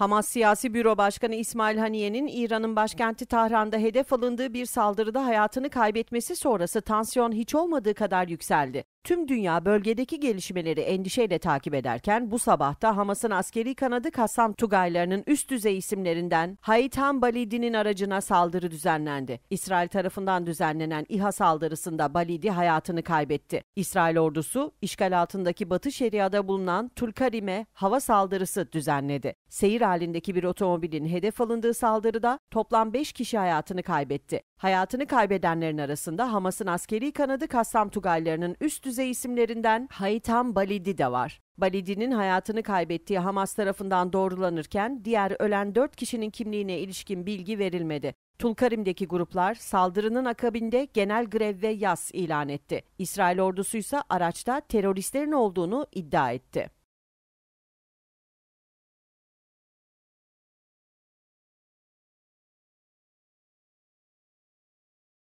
Hamas Siyasi Büro Başkanı İsmail Haniye'nin İran'ın başkenti Tahran'da hedef alındığı bir saldırıda hayatını kaybetmesi sonrası tansiyon hiç olmadığı kadar yükseldi. Tüm dünya bölgedeki gelişmeleri endişeyle takip ederken bu sabahta Hamas'ın askeri kanadı Kassam Tugaylarının üst düzey isimlerinden Haytham Balidi'nin aracına saldırı düzenlendi. İsrail tarafından düzenlenen İHA saldırısında Balidi hayatını kaybetti. İsrail ordusu işgal altındaki Batı Şeria'da bulunan Tulkarim'e hava saldırısı düzenledi. Seyir halindeki bir otomobilin hedef alındığı saldırıda toplam 5 kişi hayatını kaybetti. Hayatını kaybedenlerin arasında Hamas'ın askeri kanadı Kassam Tugaylarının üst düzey isimlerinden Haytam Balidi de var. Balidi'nin hayatını kaybettiği Hamas tarafından doğrulanırken diğer ölen 4 kişinin kimliğine ilişkin bilgi verilmedi. Tulkarim'deki gruplar saldırının akabinde genel grev ve yas ilan etti. İsrail ordusu ise araçta teröristlerin olduğunu iddia etti.